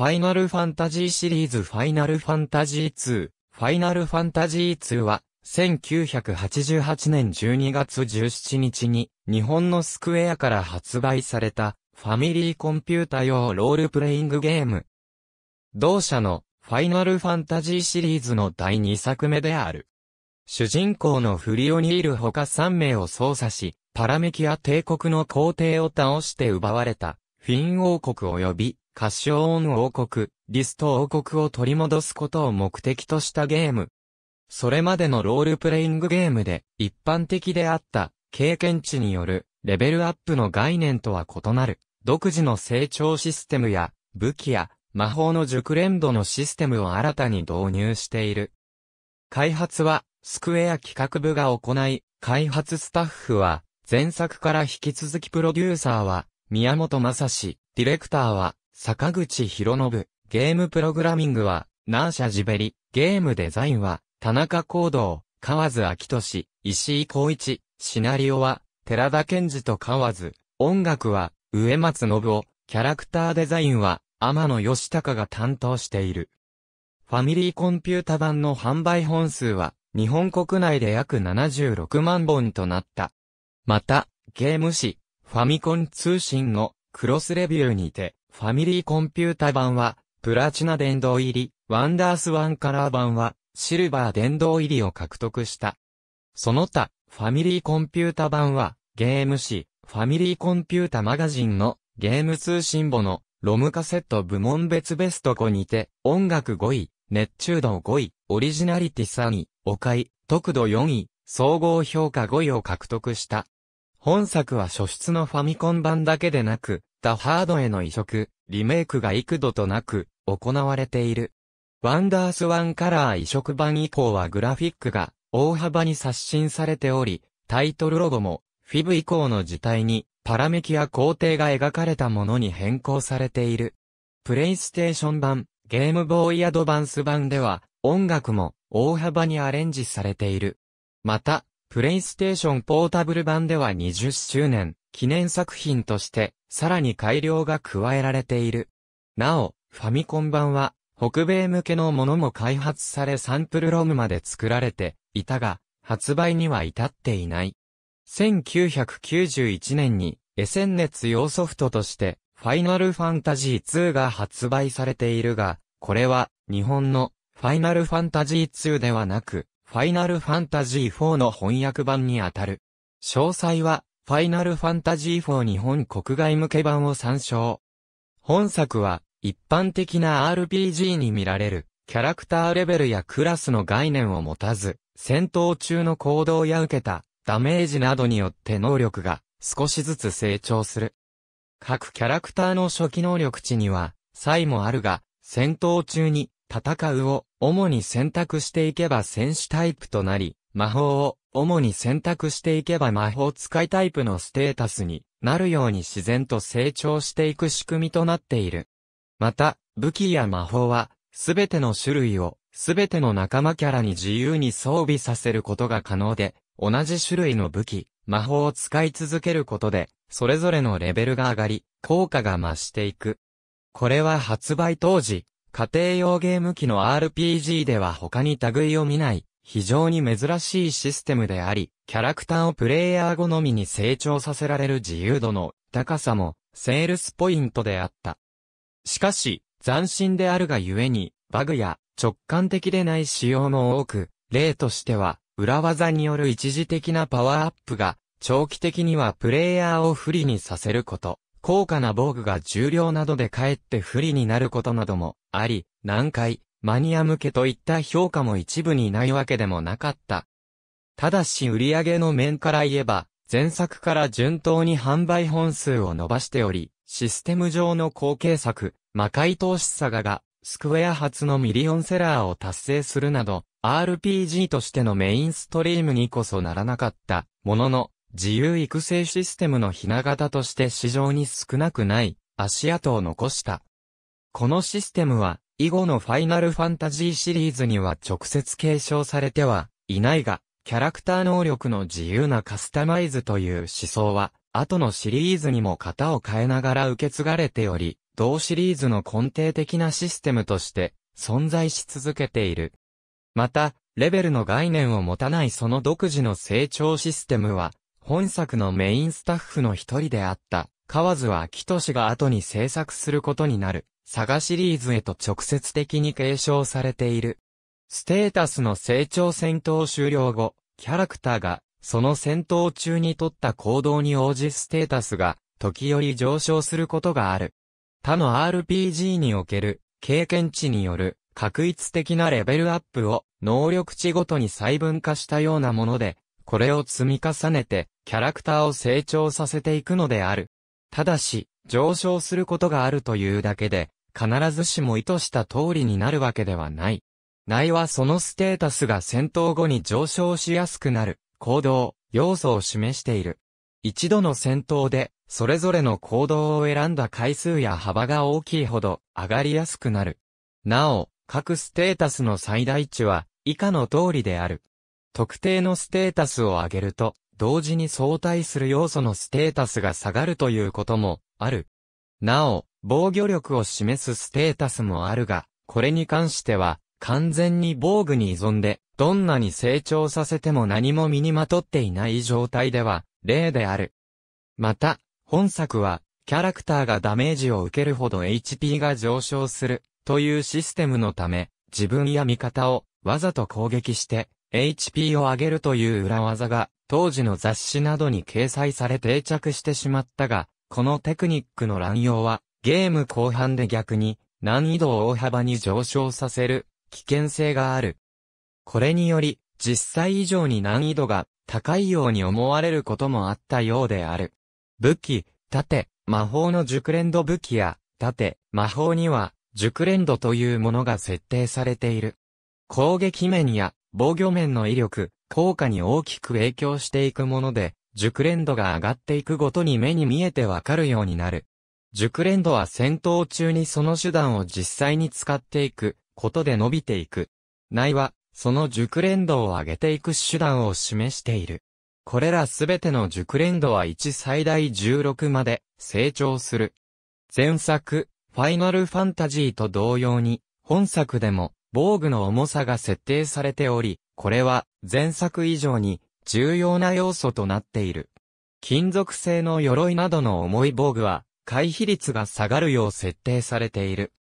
ファイナルファンタジーシリーズファイナルファンタジー2、ファイナルファンタジー2は、1988年12月17日に、日本のスクエアから発売された、ファミリーコンピュータ用ロールプレイングゲーム。同社の、ファイナルファンタジーシリーズの第2作目である。主人公のフリオニール他3名を操作し、パラメキア帝国の皇帝を倒して奪われた、フィン王国及びオ唱音王国、リスト王国を取り戻すことを目的としたゲーム。それまでのロールプレイングゲームで一般的であった経験値によるレベルアップの概念とは異なる独自の成長システムや武器や魔法の熟練度のシステムを新たに導入している。開発はスクエア企画部が行い、開発スタッフは前作から引き続きプロデューサーは宮本正史、ディレクターは坂口博信、ゲームプログラミングは、ナーシャジベリ、ゲームデザインは、田中行動、河津明俊、石井光一、シナリオは、寺田健二と河津、音楽は、植松信夫、キャラクターデザインは、天野義隆が担当している。ファミリーコンピュータ版の販売本数は、日本国内で約76万本となった。また、ゲーム誌、ファミコン通信のクロスレビューにて、ファミリーコンピュータ版は、プラチナ電動入り、ワンダースワンカラー版は、シルバー電動入りを獲得した。その他、ファミリーコンピュータ版は、ゲーム誌、ファミリーコンピュータマガジンの、ゲーム通信簿の、ロムカセット部門別ベスト5にて、音楽5位、熱中度5位、オリジナリティ3位、お買い、特度4位、総合評価5位を獲得した。本作は初出のファミコン版だけでなく、ったハードへの移植、リメイクが幾度となく行われている。ワンダースワンカラー移植版以降はグラフィックが大幅に刷新されており、タイトルロゴもフィブ以降の時代にパラメキア工程が描かれたものに変更されている。プレイステーション版、ゲームボーイアドバンス版では音楽も大幅にアレンジされている。また、プレイステーションポータブル版では20周年記念作品としてさらに改良が加えられている。なお、ファミコン版は北米向けのものも開発されサンプルロムまで作られていたが発売には至っていない。1991年に SNS 用ソフトとしてファイナルファンタジー2が発売されているが、これは日本のファイナルファンタジー2ではなく、ファイナルファンタジー4の翻訳版にあたる。詳細は、ファイナルファンタジー4日本国外向け版を参照。本作は、一般的な RPG に見られる、キャラクターレベルやクラスの概念を持たず、戦闘中の行動や受けた、ダメージなどによって能力が、少しずつ成長する。各キャラクターの初期能力値には、差異もあるが、戦闘中に戦うを主に選択していけば戦士タイプとなり、魔法を主に選択していけば魔法使いタイプのステータスになるように自然と成長していく仕組みとなっている。また、武器や魔法は、すべての種類を、すべての仲間キャラに自由に装備させることが可能で、同じ種類の武器、魔法を使い続けることで、それぞれのレベルが上がり、効果が増していく。これは発売当時、家庭用ゲーム機の RPG では他に類を見ない、非常に珍しいシステムであり、キャラクターをプレイヤー好みに成長させられる自由度の高さも、セールスポイントであった。しかし、斬新であるがゆえに、バグや直感的でない仕様も多く、例としては、裏技による一時的なパワーアップが、長期的にはプレイヤーを不利にさせること、高価な防具が重量などでかえって不利になることなどもあり、難解、マニア向けといった評価も一部にないわけでもなかった。ただし売上の面から言えば、前作から順当に販売本数を伸ばしており、システム上の後継作、魔界投資サガが、スクエア初のミリオンセラーを達成するなど、RPG としてのメインストリームにこそならなかった、ものの、自由育成システムのひな型として市場に少なくない足跡を残した。このシステムは、以後のファイナルファンタジーシリーズには直接継承されてはいないが、キャラクター能力の自由なカスタマイズという思想は、後のシリーズにも型を変えながら受け継がれており、同シリーズの根底的なシステムとして存在し続けている。また、レベルの概念を持たないその独自の成長システムは、本作のメインスタッフの一人であった、河津は秋俊が後に制作することになる、サガシリーズへと直接的に継承されている。ステータスの成長戦闘終了後、キャラクターが、その戦闘中に取った行動に応じステータスが、時折上昇することがある。他の RPG における、経験値による、確率的なレベルアップを、能力値ごとに細分化したようなもので、これを積み重ねて、キャラクターを成長させていくのである。ただし、上昇することがあるというだけで、必ずしも意図した通りになるわけではない。内はそのステータスが戦闘後に上昇しやすくなる、行動、要素を示している。一度の戦闘で、それぞれの行動を選んだ回数や幅が大きいほど、上がりやすくなる。なお、各ステータスの最大値は、以下の通りである。特定のステータスを上げると、同時に相対する要素のステータスが下がるということもある。なお、防御力を示すステータスもあるが、これに関しては、完全に防具に依存で、どんなに成長させても何も身にまとっていない状態では、例である。また、本作は、キャラクターがダメージを受けるほど HP が上昇する、というシステムのため、自分や味方を、わざと攻撃して、HP を上げるという裏技が、当時の雑誌などに掲載され定着してしまったが、このテクニックの乱用は、ゲーム後半で逆に、難易度を大幅に上昇させる、危険性がある。これにより、実際以上に難易度が高いように思われることもあったようである。武器、盾、魔法の熟練度武器や、盾、魔法には、熟練度というものが設定されている。攻撃面や防御面の威力、効果に大きく影響していくもので、熟練度が上がっていくごとに目に見えてわかるようになる。熟練度は戦闘中にその手段を実際に使っていくことで伸びていく。内は、その熟練度を上げていく手段を示している。これらすべての熟練度は1最大16まで成長する。前作、ファイナルファンタジーと同様に、本作でも防具の重さが設定されており、これは前作以上に重要な要素となっている。金属製の鎧などの重い防具は回避率が下がるよう設定されている。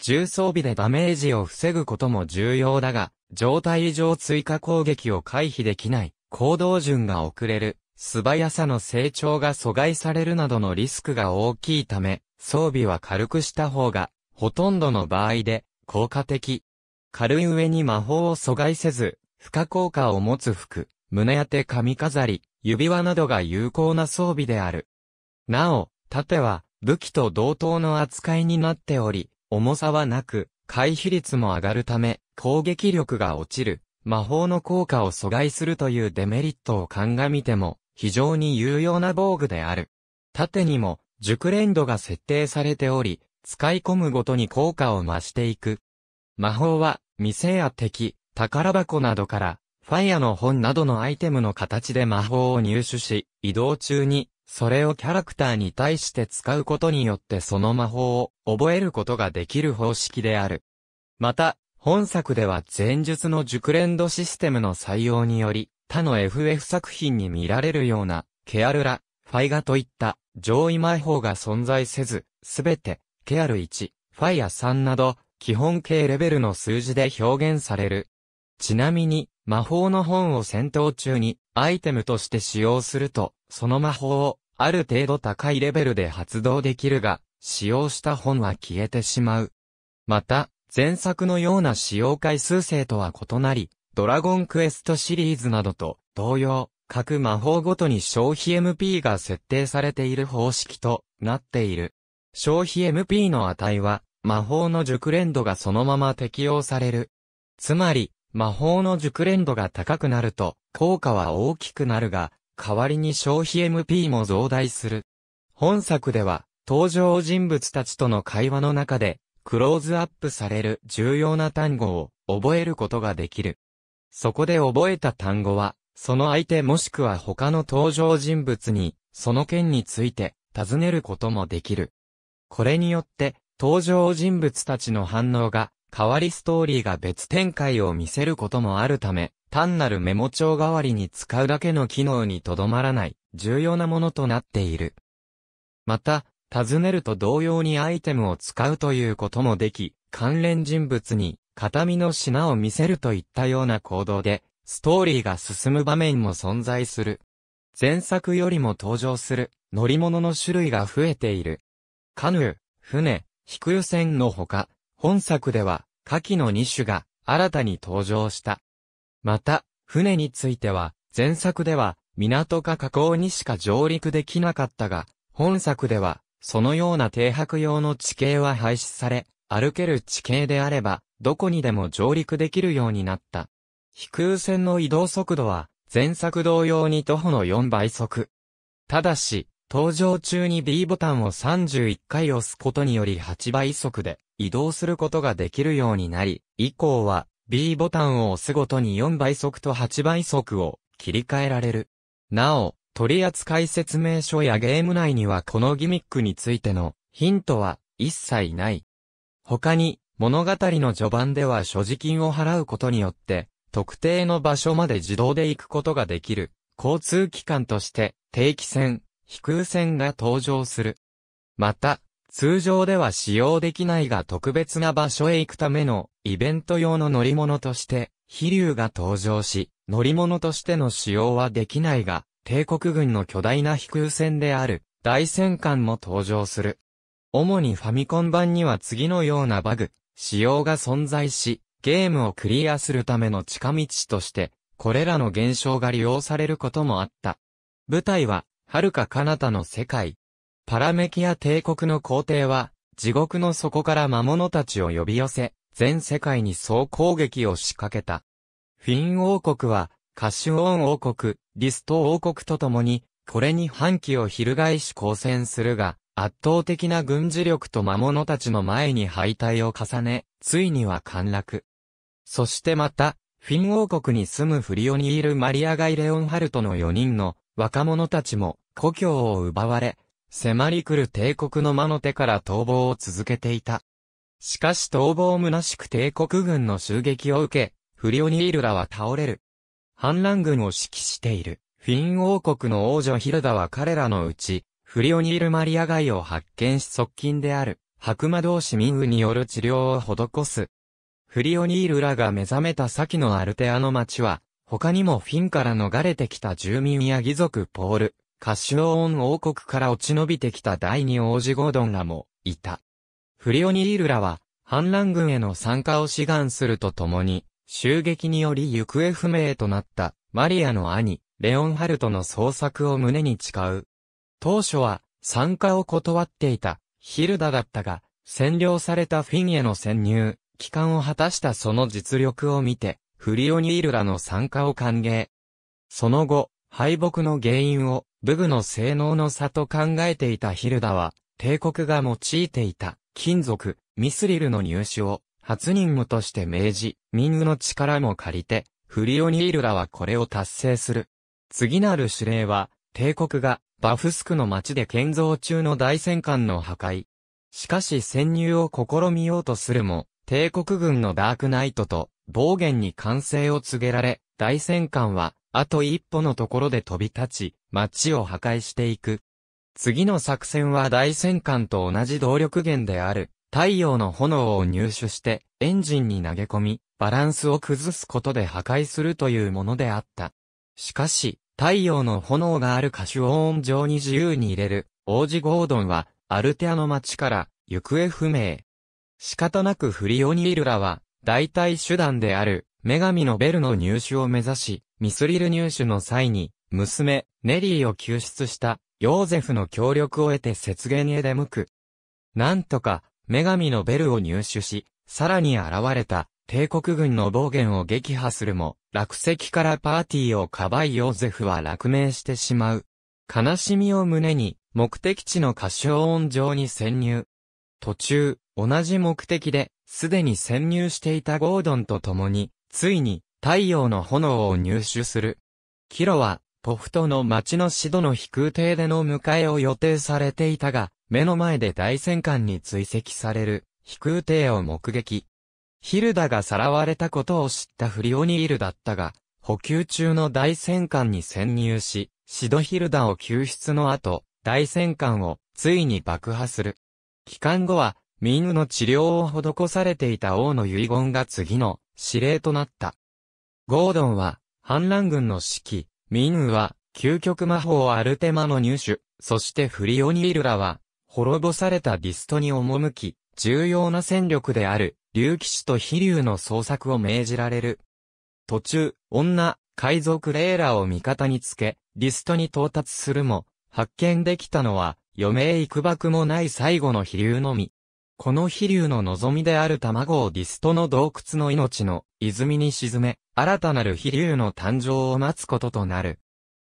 重装備でダメージを防ぐことも重要だが、状態異常追加攻撃を回避できない、行動順が遅れる、素早さの成長が阻害されるなどのリスクが大きいため、装備は軽くした方が、ほとんどの場合で、効果的。軽い上に魔法を阻害せず、不可効果を持つ服、胸当て髪飾り、指輪などが有効な装備である。なお、盾は武器と同等の扱いになっており、重さはなく、回避率も上がるため、攻撃力が落ちる、魔法の効果を阻害するというデメリットを鑑みても、非常に有用な防具である。盾にも、熟練度が設定されており、使い込むごとに効果を増していく。魔法は、店や敵、宝箱などから、ファイアの本などのアイテムの形で魔法を入手し、移動中に、それをキャラクターに対して使うことによってその魔法を覚えることができる方式である。また、本作では前述の熟練度システムの採用により、他の FF 作品に見られるような、ケアルラ、ファイガといった上位魔法が存在せず、すべて、ケアル1、ファイア3など、基本形レベルの数字で表現される。ちなみに、魔法の本を戦闘中にアイテムとして使用すると、その魔法をある程度高いレベルで発動できるが、使用した本は消えてしまう。また、前作のような使用回数制とは異なり、ドラゴンクエストシリーズなどと同様、各魔法ごとに消費 MP が設定されている方式となっている。消費 MP の値は魔法の熟練度がそのまま適用される。つまり、魔法の熟練度が高くなると、効果は大きくなるが、代わりに消費 MP も増大する。本作では、登場人物たちとの会話の中で、クローズアップされる重要な単語を覚えることができる。そこで覚えた単語は、その相手もしくは他の登場人物に、その件について尋ねることもできる。これによって、登場人物たちの反応が変わりストーリーが別展開を見せることもあるため、単なるメモ帳代わりに使うだけの機能にとどまらない、重要なものとなっている。また、尋ねると同様にアイテムを使うということもでき、関連人物に、形見の品を見せるといったような行動で、ストーリーが進む場面も存在する。前作よりも登場する乗り物の種類が増えている。カヌー、船、低空船のほか、本作では、下記の2種が新たに登場した。また、船については、前作では、港か河口にしか上陸できなかったが、本作では、そのような停泊用の地形は廃止され、歩ける地形であれば、どこにでも上陸できるようになった。飛空船の移動速度は、前作同様に徒歩の4倍速。ただし、登場中に B ボタンを31回押すことにより8倍速で移動することができるようになり、以降は B ボタンを押すごとに4倍速と8倍速を切り替えられる。なお、取扱説明書やゲーム内にはこのギミックについてのヒントは一切ない。他に、物語の序盤では所持金を払うことによって、特定の場所まで自動で行くことができる、交通機関として、定期船、飛空船が登場する。また、通常では使用できないが特別な場所へ行くためのイベント用の乗り物として、飛竜が登場し、乗り物としての使用はできないが、帝国軍の巨大な飛空船である、大戦艦も登場する。主にファミコン版には次のようなバグ、仕様が存在し、ゲームをクリアするための近道として、これらの現象が利用されることもあった。舞台は、遥か彼方の世界。パラメキア帝国の皇帝は、地獄の底から魔物たちを呼び寄せ、全世界に総攻撃を仕掛けた。フィン王国は、カシュオン王国、リスト王国とともに、これに反旗を翻し交戦するが、圧倒的な軍事力と魔物たちの前に敗退を重ね、ついには陥落。そしてまた、フィン王国に住むフリオにいるマリアガイ・レオンハルトの4人の若者たちも故郷を奪われ、迫り来る帝国の魔の手から逃亡を続けていた。しかし逃亡虚しく帝国軍の襲撃を受け、フリオニールらは倒れる。反乱軍を指揮している、フィン王国の王女ヒルダは彼らのうち、フリオニールマリアガイを発見し側近である、白魔同士民軍による治療を施す。フリオニールらが目覚めた先のアルテアの町は、他にもフィンから逃れてきた住民や義族ポール、カシオーン王国から落ち延びてきた第二王子ゴードンらも、いた。フリオニールらは、反乱軍への参加を志願するとともに、襲撃により行方不明となった、マリアの兄、レオンハルトの捜索を胸に誓う。当初は、参加を断っていた、ヒルダだったが、占領されたフィンへの潜入、帰還を果たしたその実力を見て、フリオニールらの参加を歓迎。その後、敗北の原因を武具の性能の差と考えていたヒルダは、帝国が用いていた金属、ミスリルの入手を初任務として命じ、民具の力も借りて、フリオニールらはこれを達成する。次なる指令は、帝国がバフスクの町で建造中の大戦艦の破壊。しかし潜入を試みようとするも、帝国軍のダークナイトと暴言に歓声を告げられ、大戦艦は、あと一歩のところで飛び立ち、街を破壊していく。次の作戦は大戦艦と同じ動力源である、太陽の炎を入手して、エンジンに投げ込み、バランスを崩すことで破壊するというものであった。しかし、太陽の炎があるカシュオーン上に自由に入れる、王子ゴードンは、アルテアの街から、行方不明。仕方なくフリオニールラは、代替手段である、女神のベルの入手を目指し、ミスリル入手の際に、娘、ネリーを救出した、ヨーゼフの協力を得て雪原へ出向く。なんとか、女神のベルを入手し、さらに現れた、帝国軍の暴言を撃破するも、落石からパーティーをかばいヨーゼフは落命してしまう。悲しみを胸に、目的地の歌唱音上に潜入。途中、同じ目的で、すでに潜入していたゴードンと共に、ついに、太陽の炎を入手する。キロは、ポフトの町のシドの飛空艇での迎えを予定されていたが、目の前で大戦艦に追跡される、飛空艇を目撃。ヒルダがさらわれたことを知ったフリオニールだったが、補給中の大戦艦に潜入し、シドヒルダを救出の後、大戦艦をついに爆破する。帰還後はミングの治療を施されていた王の遺言が次の指令となった。ゴードンは、反乱軍の指揮、ミングは、究極魔法アルテマの入手、そしてフリオニールラは、滅ぼされたディストに赴き、重要な戦力である、竜騎士と飛竜の捜索を命じられる。途中、女、海賊レーラを味方につけ、リストに到達するも、発見できたのは、余命幾くもない最後の飛竜のみ。この飛竜の望みである卵をディストの洞窟の命の泉に沈め、新たなる飛竜の誕生を待つこととなる。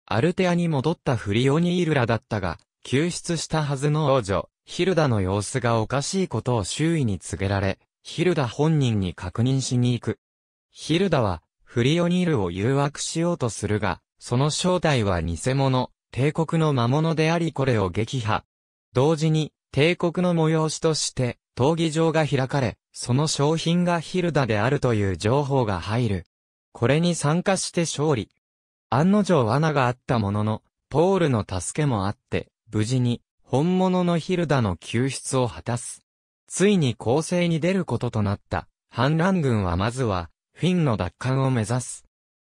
アルテアに戻ったフリオニールラだったが、救出したはずの王女、ヒルダの様子がおかしいことを周囲に告げられ、ヒルダ本人に確認しに行く。ヒルダは、フリオニールを誘惑しようとするが、その正体は偽物、帝国の魔物でありこれを撃破。同時に、帝国の催しとして、闘技場が開かれ、その商品がヒルダであるという情報が入る。これに参加して勝利。案の定罠があったものの、ポールの助けもあって、無事に、本物のヒルダの救出を果たす。ついに攻勢に出ることとなった、反乱軍はまずは、フィンの奪還を目指す。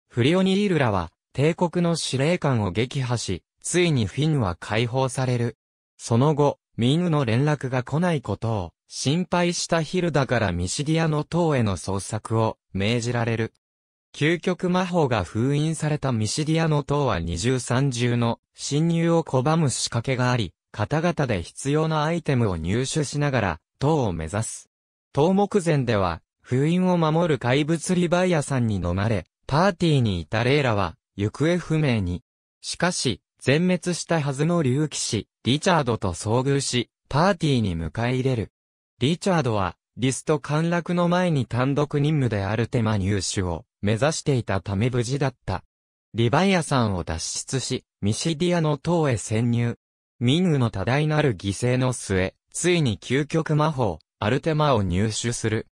フリオニールらは、帝国の司令官を撃破し、ついにフィンは解放される。その後、ミングの連絡が来ないことを、心配したヒルダからミシディアの塔への捜索を命じられる。究極魔法が封印されたミシディアの塔は二重三重の侵入を拒む仕掛けがあり、方々で必要なアイテムを入手しながら塔を目指す。塔目前では封印を守る怪物リバイアさんに飲まれ、パーティーにいたレイラは行方不明に。しかし、全滅したはずの竜騎士、リチャードと遭遇し、パーティーに迎え入れる。リチャードは、リスト陥落の前に単独任務でアルテマ入手を目指していたため無事だった。リバイアさんを脱出し、ミシディアの塔へ潜入。ミングの多大なる犠牲の末、ついに究極魔法、アルテマを入手する。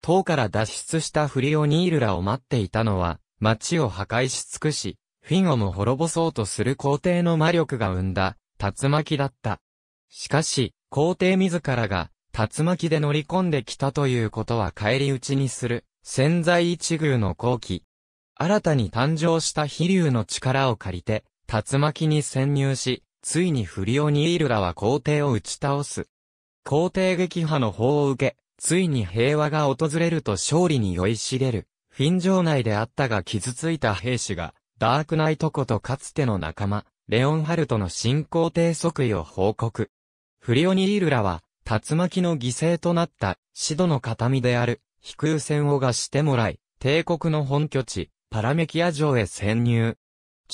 塔から脱出したフリオニールらを待っていたのは、街を破壊し尽くし、フィンをも滅ぼそうとする皇帝の魔力が生んだ、竜巻だった。しかし、皇帝自らが、竜巻で乗り込んできたということは返り討ちにする、潜在一遇の後期。新たに誕生した飛竜の力を借りて、竜巻に潜入し、ついにフリオニールらは皇帝を打ち倒す。皇帝撃破の法を受け、ついに平和が訪れると勝利に酔いしれる。フィン城内であったが傷ついた兵士が、ダークナイトことかつての仲間、レオンハルトの新皇帝即位を報告。フリオニールらは、竜巻の犠牲となったシドの形見である飛空船を貸してもらい、帝国の本拠地、パラメキア城へ潜入。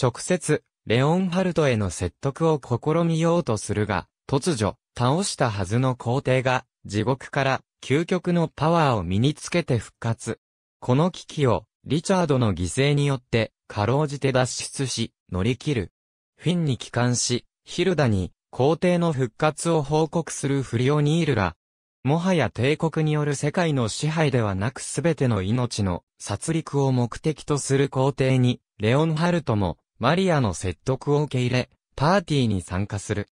直接、レオンハルトへの説得を試みようとするが、突如、倒したはずの皇帝が、地獄から究極のパワーを身につけて復活。この危機を、リチャードの犠牲によって、かろうじて脱出し、乗り切る。フィンに帰還し、ヒルダに、皇帝の復活を報告するフリオニールら、もはや帝国による世界の支配ではなくすべての命の殺戮を目的とする皇帝に、レオンハルトもマリアの説得を受け入れ、パーティーに参加する。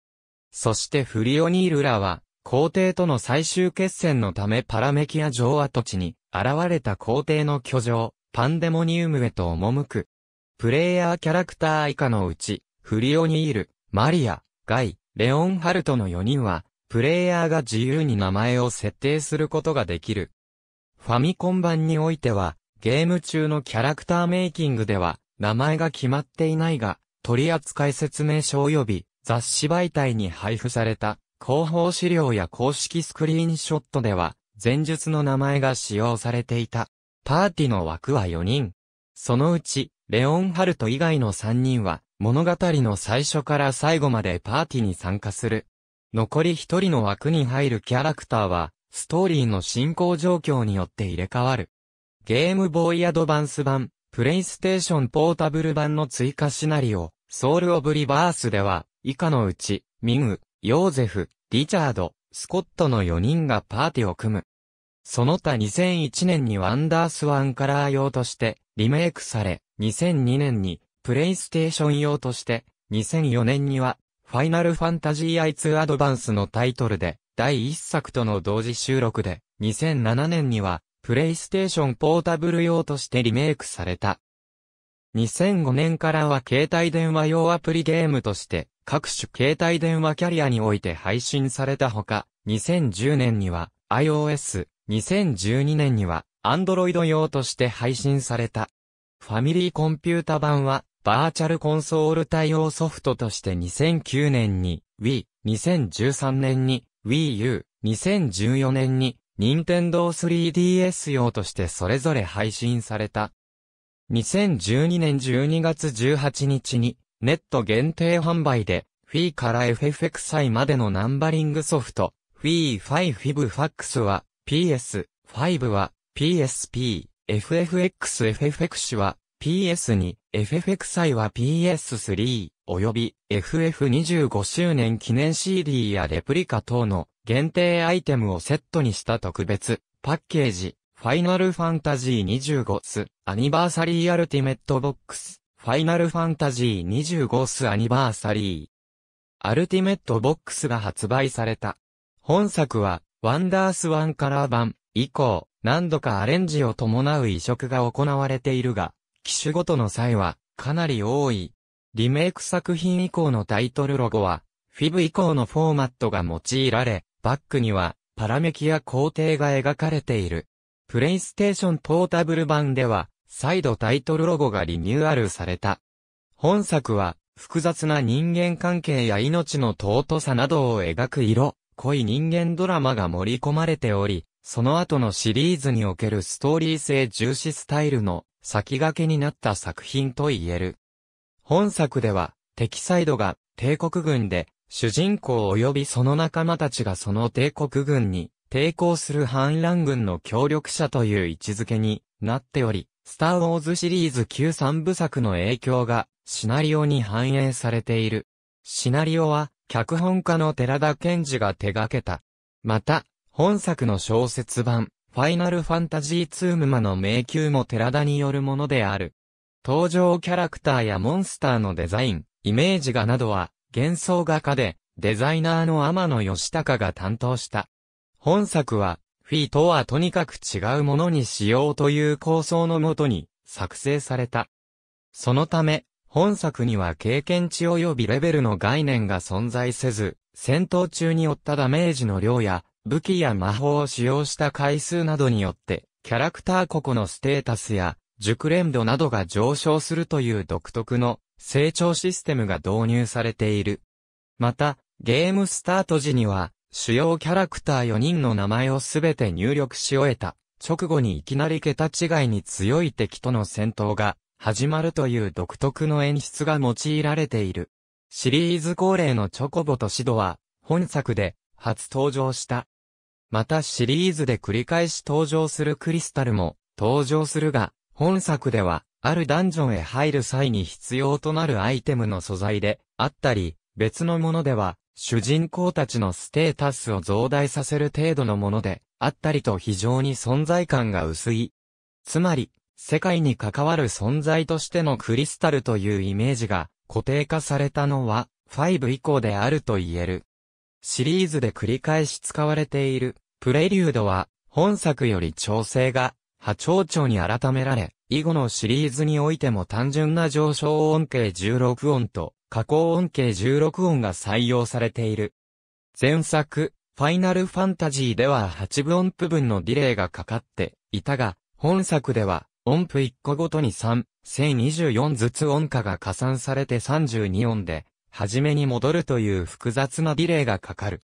そしてフリオニールらは、皇帝との最終決戦のためパラメキア城跡地に、現れた皇帝の居城、パンデモニウムへと赴く。プレイヤーキャラクター以下のうち、フリオニール、マリア、ガイ、レオンハルトの4人は、プレイヤーが自由に名前を設定することができる。ファミコン版においては、ゲーム中のキャラクターメイキングでは、名前が決まっていないが、取扱説明書及び雑誌媒体に配布された広報資料や公式スクリーンショットでは、前述の名前が使用されていた。パーティの枠は4人。そのうち、レオンハルト以外の3人は、物語の最初から最後までパーティーに参加する。残り一人の枠に入るキャラクターは、ストーリーの進行状況によって入れ替わる。ゲームボーイアドバンス版、プレイステーションポータブル版の追加シナリオ、ソウル・オブ・リバースでは、以下のうち、ミグ、ヨーゼフ、リチャード、スコットの4人がパーティーを組む。その他2001年にワンダースワンカラー用としてリメイクされ、2002年にプレイステーション用として、2004年には、ファイナルファンタジー I2 アドバンスのタイトルで、第1作との同時収録で、2007年には、プレイステーションポータブル用としてリメイクされた。2005年からは携帯電話用アプリゲームとして、各種携帯電話キャリアにおいて配信されたほか、2010年には iOS、2012年には Android 用として配信された。ファミリーコンピュータ版はバーチャルコンソール対応ソフトとして2009年に Wii、2013年に Wii U、2014年に Nintendo 3DS 用としてそれぞれ配信された。2012年12月18日にネット限定販売で Wii から FFXI までのナンバリングソフト w i i 5 b Fax は PS、5は PSP、FFX、FFX は PS2、FFXI は PS3、よび FF25 周年記念 CD やレプリカ等の限定アイテムをセットにした特別パッケージ、ファイナルファンタジー25スアニバーサリーアルティメットボックス、ファイナルファンタジー25スアニバーサリー。アルティメットボックスが発売された。本作は、ワンダースワンカラー版以降、何度かアレンジを伴う移植が行われているが、機種ごとの際は、かなり多い。リメイク作品以降のタイトルロゴは、フィブ以降のフォーマットが用いられ、バックには、パラメキや工程が描かれている。プレイステーションポータブル版では、再度タイトルロゴがリニューアルされた。本作は、複雑な人間関係や命の尊さなどを描く色、濃い人間ドラマが盛り込まれており、その後のシリーズにおけるストーリー性重視スタイルの先駆けになった作品と言える。本作では、敵サイドが帝国軍で、主人公及びその仲間たちがその帝国軍に抵抗する反乱軍の協力者という位置づけになっており、スター・ウォーズシリーズ旧三部作の影響がシナリオに反映されている。シナリオは脚本家の寺田健二が手掛けた。また、本作の小説版、ファイナルファンタジー2沼の迷宮も寺田によるものである。登場キャラクターやモンスターのデザイン、イメージ画などは、幻想画家で、デザイナーの天野義隆が担当した。本作は、フィとはとにかく違うものにしようという構想のもとに、作成された。そのため、本作には経験値及びレベルの概念が存在せず、戦闘中に負ったダメージの量や、武器や魔法を使用した回数などによって、キャラクター国のステータスや、熟練度などが上昇するという独特の成長システムが導入されている。また、ゲームスタート時には、主要キャラクター4人の名前をすべて入力し終えた。直後にいきなり桁違いに強い敵との戦闘が始まるという独特の演出が用いられている。シリーズ恒例のチョコボとシドは、本作で初登場した。またシリーズで繰り返し登場するクリスタルも登場するが、本作では、あるダンジョンへ入る際に必要となるアイテムの素材であったり、別のものでは、主人公たちのステータスを増大させる程度のものであったりと非常に存在感が薄い。つまり、世界に関わる存在としてのクリスタルというイメージが固定化されたのは5以降であると言える。シリーズで繰り返し使われている、プレリュードは、本作より調整が、波長長に改められ、以後のシリーズにおいても単純な上昇音形16音と、加工音形16音が採用されている。前作、ファイナルファンタジーでは8分音符分のディレイがかかっていたが、本作では、音符1個ごとに3、1024ずつ音価が加算されて32音で、初めに戻るという複雑なディレイがかかる。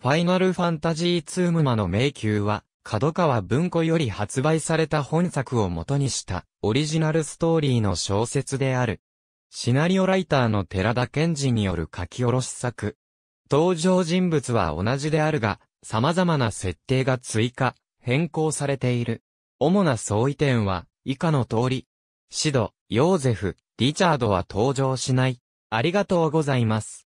ファイナルファンタジー2ムマの迷宮は、角川文庫より発売された本作を元にしたオリジナルストーリーの小説である。シナリオライターの寺田健二による書き下ろし作。登場人物は同じであるが、様々な設定が追加、変更されている。主な相違点は、以下の通り。シド、ヨーゼフ、リチャードは登場しない。ありがとうございます。